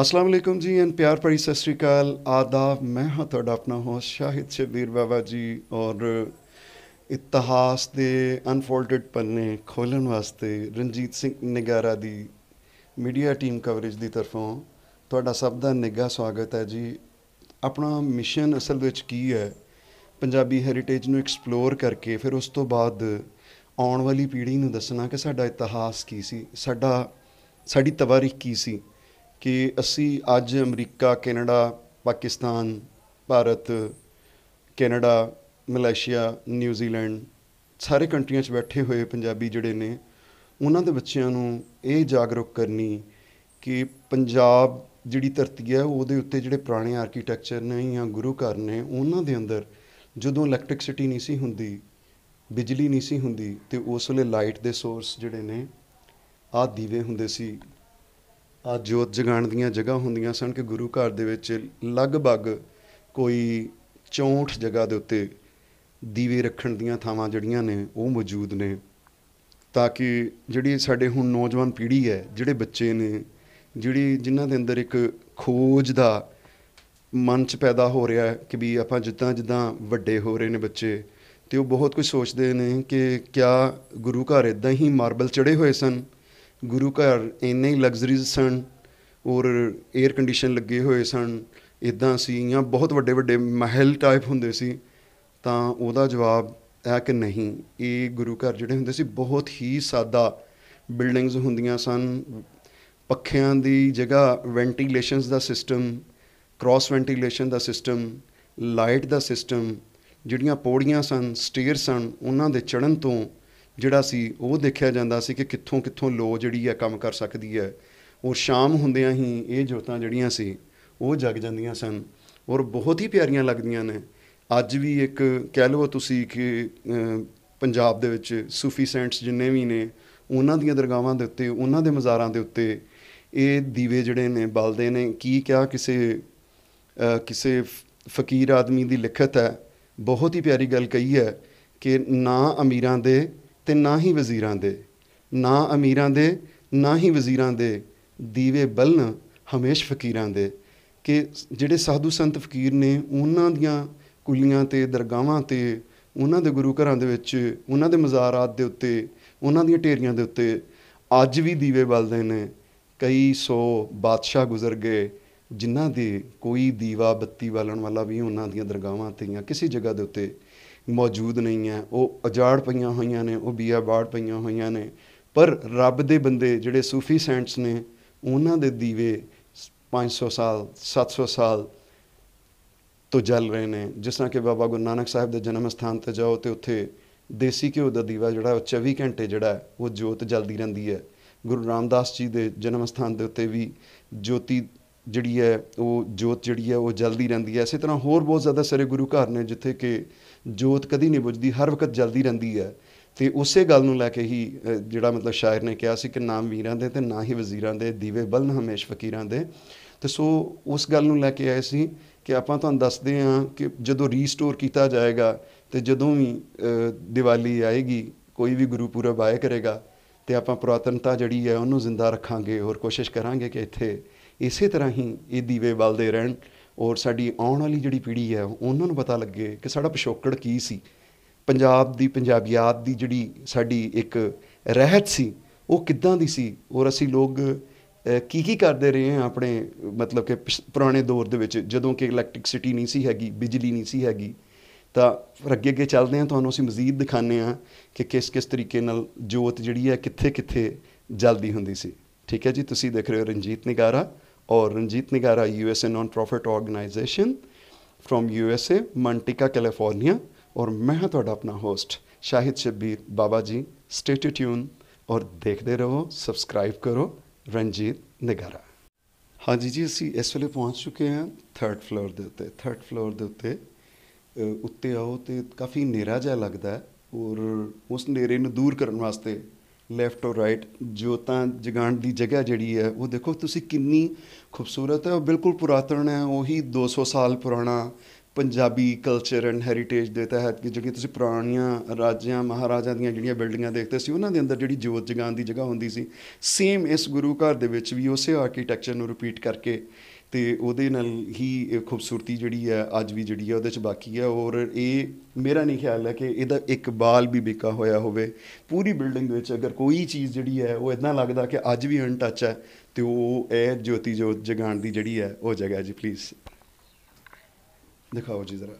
ਅਸਲਾਮ ਅਲੈਕਮ ਜੀ ਐਨ ਪਿਆਰ ਭਰੀ ਸਤਿ ਸ੍ਰੀ ਅਕਾਲ ਆਦਾਬ ਮੈਂ ਹਾਂ ਤੁਹਾਡਾ ਆਪਣਾ ਹੋਸਟ ਸ਼ਾਹਿਦ ਸ਼ਬੀਰ ਬਾਬਾ ਜੀ ਔਰ ਇਤਿਹਾਸ ਦੇ ਅਨਫੋਲਡਡ ਪੰਨੇ ਖੋਲਣ ਵਾਸਤੇ ਰਣਜੀਤ ਸਿੰਘ ਨਿਗਾਰਾ ਦੀ ਮੀਡੀਆ ਟੀਮ ਕਵਰੇਜ ਦੀ ਤਰਫੋਂ ਤੁਹਾਡਾ ਸਭ ਦਾ ਨਿੱਘਾ ਸਵਾਗਤ ਹੈ ਜੀ ਆਪਣਾ ਮਿਸ਼ਨ ਅਸਲ ਵਿੱਚ ਕੀ ਹੈ ਪੰਜਾਬੀ ਹੈਰੀਟੇਜ ਨੂੰ ਐਕਸਪਲੋਰ ਕਰਕੇ ਫਿਰ ਉਸ ਤੋਂ ਬਾਅਦ ਆਉਣ ਵਾਲੀ ਪੀੜ੍ਹੀ ਨੂੰ ਦੱਸਣਾ ਕਿ ਸਾਡਾ ਇਤਿਹਾਸ ਕੀ ਸੀ ਸਾਡਾ ਸਾਡੀ ਤਵਾਰੀਖ ਕੀ ਸੀ ਕਿ ਅਸੀਂ ਅੱਜ America Canada Pakistan Bharat Canada Malaysia New Zealand ਸਾਰੇ ਕੰਟਰੀਆਂ 'ਚ ਬੈਠੇ ਹੋਏ ਪੰਜਾਬੀ ਜਿਹੜੇ ਨੇ ਉਹਨਾਂ ਦੇ ਬੱਚਿਆਂ ਨੂੰ ਇਹ ਜਾਗਰੂਕ ਕਰਨੀ ਕਿ ਪੰਜਾਬ ਜਿਹੜੀ ਧਰਤੀ ਹੈ ਉਹਦੇ ਉੱਤੇ ਜਿਹੜੇ ਪੁਰਾਣੇ ਆਰਕੀਟੈਕਚਰ ਨੇ ਜਾਂ ਗੁਰੂ ਘਰ ਨੇ ਉਹਨਾਂ ਦੇ ਅੰਦਰ ਜਦੋਂ ਇਲੈਕਟ੍ਰਿਸਿਟੀ ਨਹੀਂ ਸੀ ਹੁੰਦੀ ਬਿਜਲੀ ਨਹੀਂ ਸੀ ਹੁੰਦੀ ਤੇ ਉਸ ਵੇਲੇ ਲਾਈਟ ਦੇ ਸੋਰਸ ਜਿਹੜੇ ਨੇ ਆ ਦੀਵੇ ਹੁੰਦੇ ਸੀ ਆ ਜੋਤ ਜਗਾਣ ਦੀਆਂ ਜਗ੍ਹਾ ਹੁੰਦੀਆਂ ਸਨ ਕਿ ਗੁਰੂ ਘਰ ਦੇ ਵਿੱਚ ਲਗਭਗ ਕੋਈ 64 ਜਗ੍ਹਾ ਦੇ ਉੱਤੇ ਦੀਵੇ ਰੱਖਣ ਦੀਆਂ ਥਾਵਾਂ ਜਿਹੜੀਆਂ ਨੇ ਉਹ ਮੌਜੂਦ ਨੇ ਤਾਂ ਕਿ ਜਿਹੜੀ ਸਾਡੇ ਹੁਣ ਨੌਜਵਾਨ ਪੀੜ੍ਹੀ ਹੈ ਜਿਹੜੇ ਬੱਚੇ ਨੇ ਜਿਹੜੀ ਜਿਨ੍ਹਾਂ ਦੇ ਅੰਦਰ ਇੱਕ ਖੋਜ ਦਾ ਮਨ 'ਚ ਪੈਦਾ ਹੋ ਰਿਹਾ ਹੈ ਕਿ ਵੀ ਆਪਾਂ ਜਿੱਦਾਂ ਜਿੱਦਾਂ ਵੱਡੇ ਹੋ ਰਹੇ ਨੇ ਬੱਚੇ ਤੇ ਉਹ ਬਹੁਤ ਕੁਝ ਸੋਚਦੇ ਨੇ ਕਿ ਕਿਆ ਗੁਰੂ ਘਰ ਇਦਾਂ ਹੀ ਮਾਰਬਲ ਚੜੇ ਹੋਏ ਸਨ ਗੁਰੂ ਘਰ ਇੰਨੇ ਹੀ ਲਗਜ਼ਰੀਜ਼ ਸਨ ਔਰ 에ਅਰ ਕੰਡੀਸ਼ਨ ਲੱਗੇ ਹੋਏ ਸਨ ਇਦਾਂ ਸੀ ਜਾਂ ਬਹੁਤ ਵੱਡੇ ਵੱਡੇ ਮਹਿਲ ਟਾਈਪ ਹੁੰਦੇ ਸੀ ਤਾਂ ਉਹਦਾ ਜਵਾਬ ਹੈ ਕਿ ਨਹੀਂ ਇਹ ਗੁਰੂ ਘਰ ਜਿਹੜੇ ਹੁੰਦੇ ਸੀ ਬਹੁਤ ਹੀ ਸਾਦਾ ਬਿਲਡਿੰਗਸ ਹੁੰਦੀਆਂ ਸਨ ਪੱਖਿਆਂ ਦੀ ਜਗ੍ਹਾ ਵੈਂਟੀਲੇਸ਼ਨਸ ਦਾ ਸਿਸਟਮ ਕ੍ਰਾਸ ਵੈਂਟੀਲੇਸ਼ਨ ਦਾ ਸਿਸਟਮ ਲਾਈਟ ਦਾ ਸਿਸਟਮ ਜਿਹੜੀਆਂ ਪੌੜੀਆਂ ਸਨ ਸਟੇਅਰ ਸਨ ਉਹਨਾਂ ਦੇ ਚੜਨ ਤੋਂ ਜਿਹੜਾ ਸੀ ਉਹ ਦੇਖਿਆ ਜਾਂਦਾ ਸੀ ਕਿ ਕਿੱਥੋਂ ਕਿੱਥੋਂ ਲੋ ਜਿਹੜੀ ਹੈ ਕੰਮ ਕਰ ਸਕਦੀ ਹੈ ਔਰ ਸ਼ਾਮ ਹੁੰਦਿਆਂ ਹੀ ਇਹ ਜੋਤਾਂ ਜਿਹੜੀਆਂ ਸੀ ਉਹ ਜਗ ਜਾਂਦੀਆਂ ਸਨ ਔਰ ਬਹੁਤ ਹੀ ਪਿਆਰੀਆਂ ਲੱਗਦੀਆਂ ਨੇ ਅੱਜ ਵੀ ਇੱਕ ਕਹਿ ਲਓ ਤੁਸੀਂ ਕਿ ਪੰਜਾਬ ਦੇ ਵਿੱਚ ਸੂਫੀ ਸੈਂਟਸ ਜਿੰਨੇ ਵੀ ਨੇ ਉਹਨਾਂ ਦੀਆਂ ਦਰਗਾਹਾਂ ਦੇ ਉੱਤੇ ਉਹਨਾਂ ਦੇ ਮਜ਼ਾਰਾਂ ਦੇ ਉੱਤੇ ਇਹ ਦੀਵੇ ਜਿਹੜੇ ਨੇ ਬਲਦੇ ਨੇ ਕੀ ਕਿਹਾ ਕਿਸੇ ਕਿਸੇ ਫਕੀਰ ਆਦਮੀ ਦੀ ਲਿਖਤ ਹੈ ਬਹੁਤ ਹੀ ਪਿਆਰੀ ਗੱਲ ਕਹੀ ਹੈ ਕਿ ਨਾ ਅਮੀਰਾਂ ਦੇ ਤੇ ਨਾ ਹੀ ਵਜ਼ੀਰਾਂ ਦੇ ਨਾ ਅਮੀਰਾਂ ਦੇ ਨਾ ਹੀ ਵਜ਼ੀਰਾਂ ਦੇ ਦੀਵੇ ਬਲਨ ਹਮੇਸ਼ ਫਕੀਰਾਂ ਦੇ ਕਿ ਜਿਹੜੇ ਸਾਧੂ ਸੰਤ ਫਕੀਰ ਨੇ ਉਹਨਾਂ ਦੀਆਂ ਕੁਲੀਆਂ ਤੇ ਦਰਗਾਹਾਂ ਤੇ ਉਹਨਾਂ ਦੇ ਗੁਰੂ ਘਰਾਂ ਦੇ ਵਿੱਚ ਉਹਨਾਂ ਦੇ ਮਜ਼ਾਰਾਤ ਦੇ ਉੱਤੇ ਉਹਨਾਂ ਦੀਆਂ ਢੇਰੀਆਂ ਦੇ ਉੱਤੇ ਅੱਜ ਵੀ ਦੀਵੇ ਬਲਦੇ ਨੇ ਕਈ ਸੌ ਬਾਦਸ਼ਾਹ ਗੁਜ਼ਰ ਗਏ ਜਿਨ੍ਹਾਂ ਦੇ ਕੋਈ ਦੀਵਾ ਬੱਤੀ ਬਾਲਣ ਵਾਲਾ ਵੀ ਉਹਨਾਂ ਦੀਆਂ ਦਰਗਾਹਾਂ ਤੇ ਜਾਂ ਕਿਸੇ ਜਗ੍ਹਾ ਦੇ ਉੱਤੇ ਮੌਜੂਦ ਨਹੀਂ ਹੈ ਉਹ ਅਜਾੜ ਪਈਆਂ ਹੋਈਆਂ ਨੇ ਉਹ ਬੀਆ ਬਾੜ ਪਈਆਂ ਹੋਈਆਂ ਨੇ ਪਰ ਰੱਬ ਦੇ ਬੰਦੇ ਜਿਹੜੇ ਸੂਫੀ ਸੈਂਟਸ ਨੇ ਉਹਨਾਂ ਦੇ ਦੀਵੇ 500 ਸਾਲ 700 ਸਾਲ ਤੋਂ ਜਲ ਰਹੇ ਨੇ ਜਿਸ ਤਰ੍ਹਾਂ ਕਿ ਬਾਬਾ ਗੁਰੂ ਨਾਨਕ ਸਾਹਿਬ ਦੇ ਜਨਮ ਸਥਾਨ ਤੇ ਜਾਓ ਤੇ ਉੱਥੇ ਦੇਸੀ ਘਿਓ ਦਾ ਦੀਵਾ ਜਿਹੜਾ ਉਹ 24 ਘੰਟੇ ਜਿਹੜਾ ਉਹ ਜੋਤ ਜਲਦੀ ਰਹਿੰਦੀ ਹੈ ਗੁਰੂ ਰਾਮਦਾਸ ਜੀ ਦੇ ਜਨਮ ਸਥਾਨ ਦੇ ਉੱਤੇ ਵੀ ਜੋਤੀ ਜਿਹੜੀ ਹੈ ਉਹ ਜੋਤ ਜਿਹੜੀ ਹੈ ਉਹ ਜਲਦੀ ਰਹਿੰਦੀ ਹੈ ਇਸੇ ਤਰ੍ਹਾਂ ਹੋਰ ਬਹੁਤ ਜ਼ਿਆਦਾ ਸਾਰੇ ਗੁਰੂ ਘਰ ਨੇ ਜਿੱਥੇ ਕਿ ਜੋਤ ਕਦੀ ਨਹੀਂ ਬੁਝਦੀ ਹਰ ਵਕਤ ਜਲਦੀ ਰਹਿੰਦੀ ਹੈ ਤੇ ਉਸੇ ਗੱਲ ਨੂੰ ਲੈ ਕੇ ਹੀ ਜਿਹੜਾ ਮਤਲਬ ਸ਼ਾਇਰ ਨੇ ਕਿਹਾ ਸੀ ਕਿ ਨਾਮ ਵੀਰਾਂ ਦੇ ਤੇ ਨਾ ਹੀ ਵਜ਼ੀਰਾਂ ਦੇ ਦੀਵੇ ਬਲਨ ਹਮੇਸ਼ ਫਕੀਰਾਂ ਦੇ ਤੇ ਸੋ ਉਸ ਗੱਲ ਨੂੰ ਲੈ ਕੇ ਆਏ ਸੀ ਕਿ ਆਪਾਂ ਤੁਹਾਨੂੰ ਦੱਸਦੇ ਹਾਂ ਕਿ ਜਦੋਂ ਰੀਸਟੋਰ ਕੀਤਾ ਜਾਏਗਾ ਤੇ ਜਦੋਂ ਵੀ ਦੀਵਾਲੀ ਆਏਗੀ ਕੋਈ ਵੀ ਗੁਰੂ ਪੁਰਬ ਆਏ ਕਰੇਗਾ ਤੇ ਆਪਾਂ ਪ੍ਰਾਤਨਤਾ ਜਿਹੜੀ ਹੈ ਉਹਨੂੰ ਜ਼ਿੰਦਾ ਰੱਖਾਂਗੇ ਔਰ ਕੋਸ਼ਿਸ਼ ਕਰਾਂਗੇ ਕਿ ਇੱਥੇ ਇਸੇ ਤਰ੍ਹਾਂ ਹੀ ਇਹ ਦੀਵੇ ਬਲਦੇ ਰਹਿਣ ਔਰ ਸਾਡੀ ਆਉਣ ਵਾਲੀ ਜਿਹੜੀ ਪੀੜ੍ਹੀ ਹੈ ਉਹਨਾਂ ਨੂੰ ਪਤਾ ਲੱਗੇ ਕਿ ਸਾਡਾ ਪਿਛੋਕੜ ਕੀ ਸੀ ਪੰਜਾਬ ਦੀ ਪੰਜਾਬੀਅਤ ਦੀ ਜਿਹੜੀ ਸਾਡੀ ਇੱਕ ਰਹਿਤ ਸੀ ਉਹ ਕਿੱਦਾਂ ਦੀ ਸੀ ਔਰ ਅਸੀਂ ਲੋਕ ਕੀ ਕੀ ਕਰਦੇ ਰਹੇ ਹਾਂ ਆਪਣੇ ਮਤਲਬ ਕਿ ਪੁਰਾਣੇ ਦੌਰ ਦੇ ਵਿੱਚ ਜਦੋਂ ਕਿ ਸਿਟੀ ਨਹੀਂ ਸੀ ਹੈਗੀ ਬਿਜਲੀ ਨਹੀਂ ਸੀ ਹੈਗੀ ਤਾਂ ਫਿਰ ਅੱਗੇ ਅੱਗੇ ਚੱਲਦੇ ਹਾਂ ਤੁਹਾਨੂੰ ਅਸੀਂ ਮਜ਼ੀਦ ਦਿਖਾਣੇ ਆ ਕਿ ਕਿਸ ਕਿਸ ਤਰੀਕੇ ਨਾਲ ਜੋਤ ਜਿਹੜੀ ਹੈ ਕਿੱਥੇ ਕਿੱਥੇ ਜਲਦੀ ਹੁੰਦੀ ਸੀ ਠੀਕ ਹੈ ਜੀ ਤੁਸੀਂ ਦੇਖ ਰਹੇ ਹੋ ਰਣਜੀਤ ਨਿਗਾਰਾ ਔਰ Ranjit Nigara U S A non profit organization from ਯੂ ਮੰਟਿਕਾ ਕੈਲੀਫੋਰਨੀਆ ਔਰ ਮੈਂ ਹਾਂ ਤੁਹਾਡਾ ਆਪਣਾ ਹੋਸਟ ਸ਼ਾਹਿਦ ਸ਼ਬੀਰ ਬਾਬਾ ਜੀ ਸਟੇਟ ਟਿਊਨ ਔਰ ਦੇਖਦੇ ਰਹੋ ਸਬਸਕ੍ਰਾਈਬ ਕਰੋ ਰਣਜੀਤ ਨਿਗਾਰਾ ਹਾਂਜੀ ਜੀ ਅਸੀਂ ਇਸ ਵੇਲੇ ਪਹੁੰਚ ਚੁੱਕੇ ਹਾਂ 3rd ਫਲੋਰ ਦੇ ਉੱਤੇ 3rd ਫਲੋਰ ਦੇ ਉੱਤੇ ਉੱਤੇ ਆਓ ਤੇ ਕਾਫੀ ਨੇਰਾ ਜਿਹਾ ਲੱਗਦਾ ਔਰ ਉਸ ਨੇਰੇ ਨੂੰ ਦੂਰ ਕਰਨ ਵਾਸਤੇ ਲੈਫਟ ਔਰ ਰਾਈਟ ਜੋਤਾਂ ਜਗਾਣ ਦੀ ਜਗ੍ਹਾ ਜਿਹੜੀ ਹੈ ਉਹ ਦੇਖੋ ਤੁਸੀਂ ਕਿੰਨੀ ਖੂਬਸੂਰਤ ਹੈ ਉਹ ਬਿਲਕੁਲ ਪੁਰਾਤਨ ਹੈ ਉਹੀ 200 ਸਾਲ ਪੁਰਾਣਾ ਪੰਜਾਬੀ ਕਲਚਰ ਐਂਡ ਹੈਰੀਟੇਜ ਦੇ ਤਹਿਤ ਕਿ ਜਿਹੜੀਆਂ ਤੁਸੀਂ ਪੁਰਾਣੀਆਂ ਰਾਜਿਆਂ ਮਹਾਰਾਜਾਂ ਦੀਆਂ ਜਿਹੜੀਆਂ ਬਿਲਡਿੰਗਾਂ ਦੇਖਦੇ ਸੀ ਉਹਨਾਂ ਦੇ ਅੰਦਰ ਜਿਹੜੀ ਜੋਤ ਜਗਾਣ ਦੀ ਜਗ੍ਹਾ ਹੁੰਦੀ ਸੀ ਸੇਮ ਇਸ ਗੁਰੂ ਘਰ ਦੇ ਵਿੱਚ ਵੀ ਉਸੇ ਆਰਕੀਟੈਕਚਰ ਨੂੰ ਰਿਪੀਟ ਕਰਕੇ ਤੇ ਉਹਦੇ ਨਾਲ ਹੀ ਇਹ ਖੂਬਸੂਰਤੀ ਜਿਹੜੀ ਹੈ ਅੱਜ ਵੀ ਜਿਹੜੀ ਹੈ ਉਹਦੇ ਚ ਬਾਕੀ ਹੈ ਔਰ ਇਹ ਮੇਰਾ ਨਹੀਂ ਖਿਆਲ ਹੈ ਕਿ ਇਹਦਾ ਇੱਕ ਬਾਲ ਵੀ ਬਿਕਾ ਹੋਇਆ ਹੋਵੇ ਪੂਰੀ ਬਿਲਡਿੰਗ ਵਿੱਚ ਅਗਰ ਕੋਈ ਚੀਜ਼ ਜਿਹੜੀ ਹੈ ਉਹ ਇਦਾਂ ਲੱਗਦਾ ਕਿ ਅੱਜ ਵੀ ਅਨਟੱਚ ਹੈ ਤੇ ਉਹ ਇਹ ਜੋਤੀ ਜੋ ਜਗਾਣ ਦੀ ਜਿਹੜੀ ਹੈ ਉਹ ਜਗ੍ਹਾ ਜੀ ਪਲੀਜ਼ ਦਿਖਾਓ ਜੀ ਜ਼ਰਾ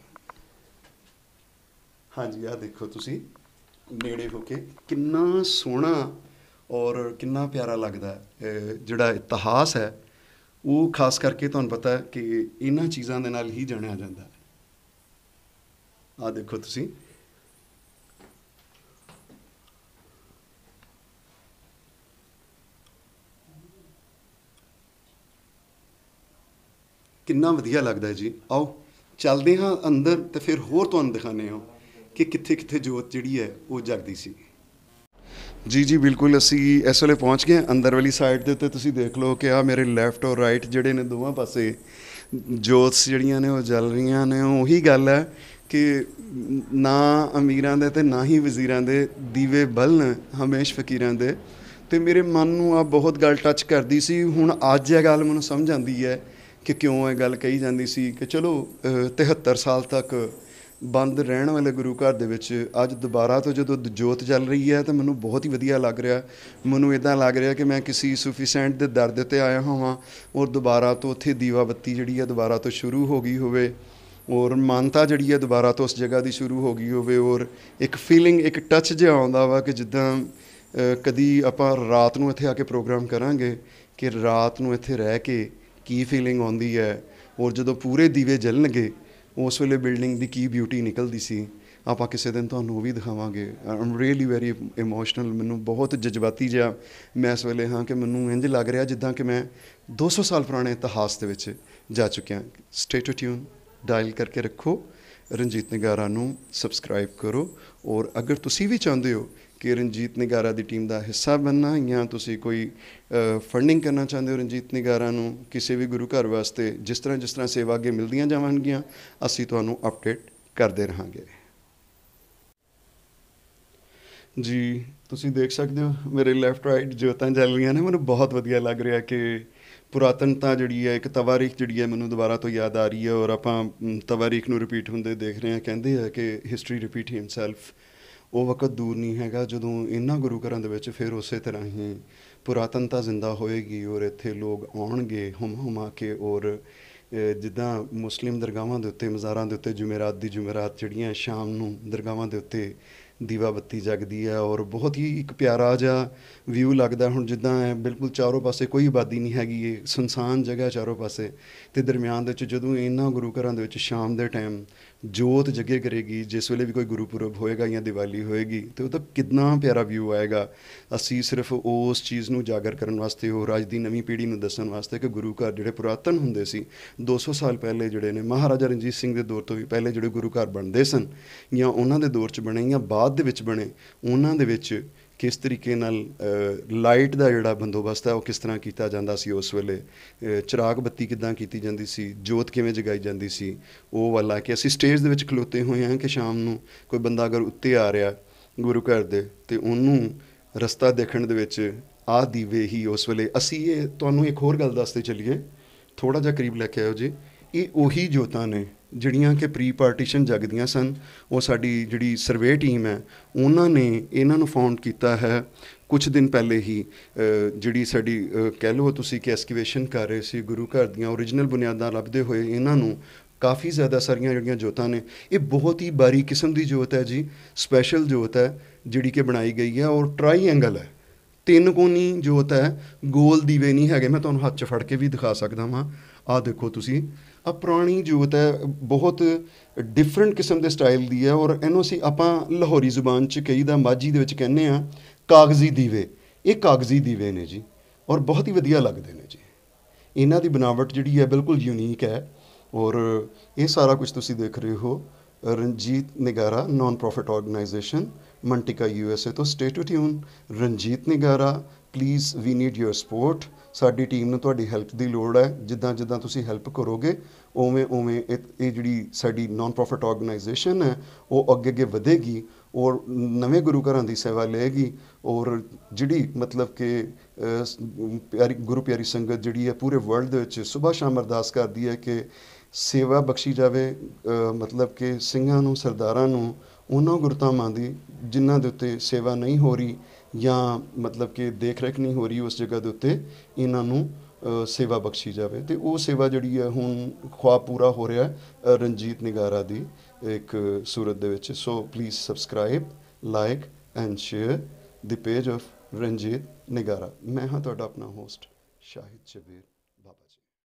ਹਾਂਜੀ ਆ ਦੇਖੋ ਤੁਸੀਂ ਨੇੜੇ ਹੋ ਕੇ ਕਿੰਨਾ ਸੋਹਣਾ ਔਰ ਕਿੰਨਾ ਪਿਆਰਾ ਲੱਗਦਾ ਹੈ ਜਿਹੜਾ ਇਤਿਹਾਸ ਹੈ ਉਹ ਖਾਸ ਕਰਕੇ ਤੁਹਾਨੂੰ ਪਤਾ ਕਿ ਇਹਨਾਂ ਚੀਜ਼ਾਂ ਦੇ ਨਾਲ ਹੀ ਜਾਣਿਆ ਜਾਂਦਾ ਹੈ ਆ ਦੇਖੋ ਤੁਸੀਂ ਕਿੰਨਾ ਵਧੀਆ ਲੱਗਦਾ ਹੈ ਜੀ ਆਓ ਚੱਲਦੇ ਹਾਂ ਅੰਦਰ ਤੇ ਫਿਰ ਹੋਰ ਤੁਹਾਨੂੰ ਦਿਖਾਣੇ ਹਾਂ ਕਿ ਕਿੱਥੇ ਕਿੱਥੇ ਜੋਤ ਜਿਹੜੀ ਹੈ ਉਹ ਜਗਦੀ ਸੀ ਜੀ ਜੀ ਬਿਲਕੁਲ ਅਸੀਂ ਇਸ ਵੇਲੇ ਪਹੁੰਚ ਗਏ ਅੰਦਰ ਵਾਲੀ ਸਾਈਡ ਦੇ ਉੱਤੇ ਤੁਸੀਂ ਦੇਖ ਲਓ ਕਿ ਆ ਮੇਰੇ ਲੈਫਟ ਔਰ ਰਾਈਟ ਜਿਹੜੇ ਨੇ ਦੋਵਾਂ ਪਾਸੇ ਜੋਤਸ ਜਿਹੜੀਆਂ ਨੇ ਉਹ ਜਲ ਰਹੀਆਂ ਨੇ ਉਹੀ ਗੱਲ ਹੈ ਕਿ ਨਾ ਅਮੀਰਾਂ ਦੇ ਤੇ ਨਾ ਹੀ ਵਜ਼ੀਰਾਂ ਦੇ ਦੀਵੇ ਬਲਨ ਹਮੇਸ਼ ਫਕੀਰਾਂ ਦੇ ਤੇ ਮੇਰੇ ਮਨ ਨੂੰ ਆ ਬਹੁਤ ਗੱਲ ਟੱਚ ਕਰਦੀ ਸੀ ਹੁਣ ਅੱਜ ਇਹ ਗੱਲ ਮੈਨੂੰ ਸਮਝ ਆਂਦੀ ਹੈ ਕਿ ਕਿਉਂ ਇਹ ਗੱਲ ਕਹੀ ਜਾਂਦੀ ਸੀ ਕਿ ਚਲੋ 73 ਸਾਲ ਤੱਕ ਬੰਦ ਰਹਿਣ ਵਾਲੇ ਗੁਰੂ ਘਰ ਦੇ ਵਿੱਚ ਅੱਜ ਦੁਬਾਰਾ ਤੋਂ ਜਦੋਂ ਜੋਤ ਚੱਲ ਰਹੀ ਹੈ ਤਾਂ ਮੈਨੂੰ ਬਹੁਤ ਹੀ ਵਧੀਆ ਲੱਗ ਰਿਹਾ ਮੈਨੂੰ ਇਦਾਂ ਲੱਗ ਰਿਹਾ ਕਿ ਮੈਂ ਕਿਸੇ ਸੂਫੀ ਦੇ ਦਰ ਦੇ ਉੱਤੇ ਆਇਆ ਹੋਵਾਂ ਔਰ ਦੁਬਾਰਾ ਤੋਂ ਉੱਥੇ ਦੀਵਾ ਬੱਤੀ ਜਿਹੜੀ ਹੈ ਦੁਬਾਰਾ ਤੋਂ ਸ਼ੁਰੂ ਹੋ ਗਈ ਹੋਵੇ ਔਰ ਮਾਨਤਾ ਜਿਹੜੀ ਹੈ ਦੁਬਾਰਾ ਤੋਂ ਉਸ ਜਗ੍ਹਾ ਦੀ ਸ਼ੁਰੂ ਹੋ ਗਈ ਹੋਵੇ ਔਰ ਇੱਕ ਫੀਲਿੰਗ ਇੱਕ ਟੱਚ ਜਿਹਾ ਆਉਂਦਾ ਵਾ ਕਿ ਜਿੱਦਾਂ ਕਦੀ ਆਪਾਂ ਰਾਤ ਨੂੰ ਇੱਥੇ ਆ ਕੇ ਪ੍ਰੋਗਰਾਮ ਕਰਾਂਗੇ ਕਿ ਰਾਤ ਨੂੰ ਇੱਥੇ ਰਹਿ ਕੇ ਕੀ ਫੀਲਿੰਗ ਆਉਂਦੀ ਹੈ ਔਰ ਜਦੋਂ ਪੂਰੇ ਦੀਵੇ ਜਲਣਗੇ ਉਸ ਵੇਲੇ ਬਿਲਡਿੰਗ ਦੀ ਕੀ ਬਿਊਟੀ ਨਿਕਲਦੀ ਸੀ ਆਪਾਂ ਕਿਸੇ ਦਿਨ ਤੁਹਾਨੂੰ ਉਹ ਵੀ ਦਿਖਾਵਾਂਗੇ ਆਮ ਰੀਅਲੀ ਵੈਰੀ ਇਮੋਸ਼ਨਲ ਮੈਨੂੰ ਬਹੁਤ ਜਜ਼ਬਾਤੀ ਜਿਹਾ ਮੈਂ ਇਸ ਵੇਲੇ ਹਾਂ ਕਿ ਮੈਨੂੰ ਇੰਜ ਲੱਗ ਰਿਹਾ ਜਿੱਦਾਂ ਕਿ ਮੈਂ 200 ਸਾਲ ਪੁਰਾਣੇ ਇਤਿਹਾਸ ਦੇ ਵਿੱਚ ਜਾ ਚੁੱਕਿਆ ਸਟੇਟ ਟਿਊਨ ਡਾਇਲ ਕਰਕੇ ਰੱਖੋ ਰਣਜੀਤ ਨਿਗਾਰਾ ਨੂੰ ਸਬਸਕ੍ਰਾਈਬ ਕਰੋ ਔਰ ਅਗਰ ਤੁਸੀਂ ਵੀ ਚਾਹੁੰਦੇ ਹੋ ਕਿ ਰਣਜੀਤ ਨਿਗਾਰਾ ਦੀ ਟੀਮ ਦਾ ਹਿੱਸਾ ਬੰਨਾ ਜਾਂ ਤੁਸੀਂ ਕੋਈ ਫੰਡਿੰਗ ਕਰਨਾ ਚਾਹੁੰਦੇ ਹੋ ਰਣਜੀਤ ਨਿਗਾਰਾ ਨੂੰ ਕਿਸੇ ਵੀ ਗੁਰੂ ਘਰ ਵਾਸਤੇ ਜਿਸ ਤਰ੍ਹਾਂ ਜਿਸ ਤਰ੍ਹਾਂ ਸੇਵਾ ਅੱਗੇ ਮਿਲਦੀਆਂ ਜਾਵਣਗੀਆਂ ਅਸੀਂ ਤੁਹਾਨੂੰ ਅਪਡੇਟ ਕਰਦੇ ਰਹਾਂਗੇ ਜੀ ਤੁਸੀਂ ਦੇਖ ਸਕਦੇ ਹੋ ਮੇਰੇ ਲੈਫਟ ਰਾਈਟ ਜੋਤਾਂ ਜਲ ਰਹੀਆਂ ਨੇ ਮੈਨੂੰ ਬਹੁਤ ਵਧੀਆ ਲੱਗ ਰਿਹਾ ਕਿ ਪੁਰਾਤਨਤਾ ਜਿਹੜੀ ਹੈ ਇੱਕ ਤਵਾਰੀਖ ਜਿਹੜੀ ਹੈ ਮੈਨੂੰ ਦੁਬਾਰਾ ਤੋਂ ਯਾਦ ਆ ਰਹੀ ਹੈ ਔਰ ਆਪਾਂ ਤਵਾਰੀਖ ਨੂੰ ਰਿਪੀਟ ਹੁੰਦੇ ਦੇਖ ਰਹੇ ਹਾਂ ਕਹਿੰਦੇ ਆ ਕਿ ਹਿਸਟਰੀ ਰਿਪੀਟ ਹਿਮਸੈਲਫ ਉਹ ਵਕਤ ਦੂਰ ਨਹੀਂ ਹੈਗਾ ਜਦੋਂ ਇਹਨਾਂ ਗੁਰੂ ਘਰਾਂ ਦੇ ਵਿੱਚ ਫਿਰ ਉਸੇ ਤਰ੍ਹਾਂ ਹੀ ਪੁਰਾਤਨਤਾ ਜ਼ਿੰਦਾ ਹੋਏਗੀ ਔਰ ਇੱਥੇ ਲੋਕ ਆਉਣਗੇ ਹਮ ਹਮਾ ਕੇ ਔਰ ਜਿੱਦਾਂ ਮੁਸਲਿਮ ਦਰਗਾਹਾਂ ਦੇ ਉੱਤੇ ਮਜ਼ਾਰਾਂ ਦੇ ਉੱਤੇ ਜੁਮੇਰਾਤ ਦੀ ਜੁਮੇਰਾਤ ਜਿਹੜੀਆਂ ਸ਼ਾਮ ਨੂੰ ਦਰਗਾਹਾਂ ਦੇ ਉੱਤੇ ਦੀਵਾ ਬੱਤੀ ਜਗਦੀ ਹੈ ਔਰ ਬਹੁਤ ਹੀ ਇੱਕ ਪਿਆਰਾ ਜਿਹਾ ਵਿਊ ਲੱਗਦਾ ਹੁਣ ਜਿੱਦਾਂ ਹੈ ਬਿਲਕੁਲ ਚਾਰੋਂ ਪਾਸੇ ਕੋਈ ਆਬਾਦੀ ਨਹੀਂ ਹੈਗੀ ਇਹ ਸੁਨਸਾਨ ਜਗ੍ਹਾ ਚਾਰੋਂ ਪਾਸੇ ਤੇ ਦਰਮਿਆਨ ਦੇ ਵਿੱਚ ਜਦੋਂ ਇਹਨਾਂ ਗੁਰੂ ਘਰਾਂ ਦੇ ਵਿੱਚ ਸ਼ਾਮ ਦੇ ਟਾਈਮ ਜੋਤ ਜਗੇ ਕਰੇਗੀ ਜਿਸ ਵੇਲੇ ਵੀ ਕੋਈ ਗੁਰਪੁਰਬ ਹੋਏਗਾ ਜਾਂ ਦੀਵਾਲੀ ਹੋਏਗੀ ਤੇ ਉਹਦਾ ਕਿੰਨਾ ਪਿਆਰਾ ਵਿਊ ਆਏਗਾ ਅਸੀਂ ਸਿਰਫ ਉਸ ਚੀਜ਼ ਨੂੰ ਜਾਗਰ ਕਰਨ ਵਾਸਤੇ ਹੋ ਰਾਜ ਦੀ ਨਵੀਂ ਪੀੜ੍ਹੀ ਨੂੰ ਦੱਸਣ ਵਾਸਤੇ ਕਿ ਗੁਰੂ ਘਰ ਜਿਹੜੇ ਪੁਰਾਤਨ ਹੁੰਦੇ ਸੀ 200 ਸਾਲ ਪਹਿਲੇ ਜਿਹੜੇ ਨੇ ਮਹਾਰਾਜਾ ਰਣਜੀਤ ਸਿੰਘ ਦੇ ਦੌਰ ਤੋਂ ਵੀ ਪਹਿਲੇ ਜਿਹੜੇ ਗੁਰੂ ਘਰ ਬਣਦੇ ਸਨ ਜਾਂ ਉਹਨਾਂ ਦੇ ਦੌਰ 'ਚ ਬਣੇ ਜਾਂ ਬਾਅਦ ਦੇ ਵਿੱਚ ਬਣੇ ਉਹਨਾਂ ਦੇ ਵਿੱਚ ਕਿਸ ਤਰੀਕੇ ਨਾਲ ਲਾਈਟ ਦਾ ਜਿਹੜਾ ਬੰਦੋਬਸਤ ਹੈ ਉਹ ਕਿਸ ਤਰ੍ਹਾਂ ਕੀਤਾ ਜਾਂਦਾ ਸੀ ਉਸ ਵੇਲੇ ਚਿਰਾਗ ਬੱਤੀ ਕਿਦਾਂ ਕੀਤੀ ਜਾਂਦੀ ਸੀ ਜੋਤ ਕਿਵੇਂ ਜਗਾਈ ਜਾਂਦੀ ਸੀ ਉਹ ਵਾਲਾ ਕਿ ਅਸੀਂ ਸਟੇਜ ਦੇ ਵਿੱਚ ਖਲੋਤੇ ਹੋਏ ਹਾਂ ਕਿ ਸ਼ਾਮ ਨੂੰ ਕੋਈ ਬੰਦਾ ਅਗਰ ਉੱਤੇ ਆ ਰਿਹਾ ਗੁਰੂ ਘਰ ਦੇ ਤੇ ਉਹਨੂੰ ਰਸਤਾ ਦੇਖਣ ਦੇ ਵਿੱਚ ਆ ਦੀਵੇ ਹੀ ਉਸ ਵੇਲੇ ਅਸੀਂ ਇਹ ਤੁਹਾਨੂੰ ਇੱਕ ਹੋਰ ਗੱਲ ਦੱਸਦੇ ਚੱਲੀਏ ਥੋੜਾ ਜਿਹਾ ਕਰੀਬ ਲੈ ਕੇ ਆਓ ਜੀ ਇਹ ਉਹੀ ਜੋਤਾਂ ਨੇ ਜਿਹੜੀਆਂ ਕਿ ਪ੍ਰੀ ਪਾਰਟੀਸ਼ਨ ਜਗਦੀਆਂ ਸਨ ਉਹ ਸਾਡੀ ਜਿਹੜੀ ਸਰਵੇ ਟੀਮ ਹੈ ਉਹਨਾਂ ਨੇ ਇਹਨਾਂ ਨੂੰ ਫਾਊਂਡ ਕੀਤਾ ਹੈ ਕੁਝ ਦਿਨ ਪਹਿਲੇ ਹੀ ਜਿਹੜੀ ਸਾਡੀ ਕਹਿ ਲਓ ਤੁਸੀਂ ਕਿ ਐਸਕੇਵੇਸ਼ਨ ਕਰ ਰਹੇ ਸੀ ਗੁਰੂ ਘਰ ਦੀਆਂ origignal ਬੁਨਿਆਦਾਂ ਲੱਭਦੇ ਹੋਏ ਇਹਨਾਂ ਨੂੰ ਕਾਫੀ ਜ਼ਿਆਦਾ ਸਾਰੀਆਂ ਜਿਹੜੀਆਂ ਜੋਤਾਂ ਨੇ ਇਹ ਬਹੁਤ ਹੀ ਬਾਰੀਕ ਕਿਸਮ ਦੀ ਜੋਤ ਹੈ ਜੀ ਸਪੈਸ਼ਲ ਜੋਤ ਹੈ ਜਿਹੜੀ ਕਿ ਬਣਾਈ ਗਈ ਹੈ ਔਰ ਟ੍ਰਾਈਐਂਗਲ ਹੈ ਤਿੰਨ ਕੋਨੀ ਜੋਤ ਹੈ ਗੋਲ ਦੀਵੇ ਨਹੀਂ ਹੈਗੇ ਮੈਂ ਤੁਹਾਨੂੰ ਹੱਥ 'ਚ ਫੜ ਕੇ ਵੀ ਦਿਖਾ ਸਕਦਾ ਹਾਂ ਆ ਦੇਖੋ ਤੁਸੀਂ ਆ ਪੁਰਾਣੀ ਜੋਤ ਹੈ ਬਹੁਤ ਡਿਫਰੈਂਟ ਕਿਸਮ ਦੇ ਸਟਾਈਲ ਦੀ ਹੈ ਔਰ ਇਹਨੂੰ ਅਸੀਂ ਆਪਾਂ ਲਾਹੌਰੀ ਜ਼ੁਬਾਨ 'ਚ ਕਈ ਦਾ ਮਾਝੀ ਦੇ ਵਿੱਚ ਕਹਿੰਨੇ ਆ ਕਾਗਜ਼ੀ ਦੀਵੇ ਇਹ ਕਾਗਜ਼ੀ ਦੀਵੇ ਨੇ ਜੀ ਔਰ ਬਹੁਤ ਹੀ ਵਧੀਆ ਲੱਗਦੇ ਨੇ ਜੀ ਇਹਨਾਂ ਦੀ ਬਨਾਵਟ ਜਿਹੜੀ ਹੈ ਬਿਲਕੁਲ ਯੂਨੀਕ ਹੈ ਔਰ ਇਹ ਸਾਰਾ ਕੁਝ ਤੁਸੀਂ ਦੇਖ ਰਹੇ ਹੋ Ranjit Nigara non profit organization Manteca USA ਤੋਂ state tune Ranjit Nigara please we need your support ਸਾਡੀ ਟੀਮ ਨੂੰ ਤੁਹਾਡੀ ਹੈਲਪ ਦੀ ਲੋੜ ਹੈ ਜਿੱਦਾਂ ਜਿੱਦਾਂ ਤੁਸੀਂ ਹੈਲਪ ਕਰੋਗੇ ਉਵੇਂ ਉਵੇਂ ਇਹ ਜਿਹੜੀ ਸਾਡੀ ਨਾਨ ਪ੍ਰੋਫਿਟ ਆਰਗੇਨਾਈਜੇਸ਼ਨ ਹੈ ਉਹ ਅੱਗੇ ਅੱਗੇ ਵਧੇਗੀ ਔਰ ਨਵੇਂ ਗੁਰੂ ਘਰਾਂ ਦੀ ਸੇਵਾ ਲਏਗੀ ਔਰ ਜਿਹੜੀ ਮਤਲਬ ਕਿ ਪਿਆਰੀ ਗੁਰੂ ਪਿਆਰੀ ਸੰਗਤ ਜਿਹੜੀ ਹੈ ਪੂਰੇ ਵਰਲਡ ਦੇ ਵਿੱਚ ਸੁਭਾ ਸ਼ਾਮ ਅਰਦਾਸ ਕਰਦੀ ਹੈ ਕਿ ਸੇਵਾ ਬਖਸ਼ੀ ਜਾਵੇ ਮਤਲਬ ਕਿ ਸਿੰਘਾਂ ਨੂੰ ਸਰਦਾਰਾਂ ਨੂੰ ਉਹਨਾਂ ਗੁਰਤਾਵਾਂ ਦੀ ਜਿਨ੍ਹਾਂ ਦੇ ਉੱਤੇ ਸੇਵਾ ਨਹੀਂ ਹੋ ਰਹੀ ਜਾਂ ਮਤਲਬ ਕਿ ਦੇਖ ਰੇਖ ਨਹੀਂ ਹੋ ਰਹੀ ਉਸ ਜਗ੍ਹਾ ਦੇ ਉੱਤੇ ਇਹਨਾਂ ਨੂੰ ਸੇਵਾ ਬਖਸ਼ੀ ਜਾਵੇ ਤੇ ਉਹ ਸੇਵਾ ਜਿਹੜੀ ਹੈ ਹੁਣ ਖਵਾ ਪੂਰਾ ਹੋ ਰਿਹਾ ਹੈ ਰਣਜੀਤ ਨਿਗਾਰਾ ਦੀ ਇੱਕ ਸੂਰਤ ਦੇ ਵਿੱਚ so please subscribe like and share the page of Ranjit Nigara ਮੈਂ ਹਾਂ ਤੁਹਾਡਾ ਆਪਣਾ ਹੋਸਟ ਸ਼ਾਹਿਦ ਜਵੇਦ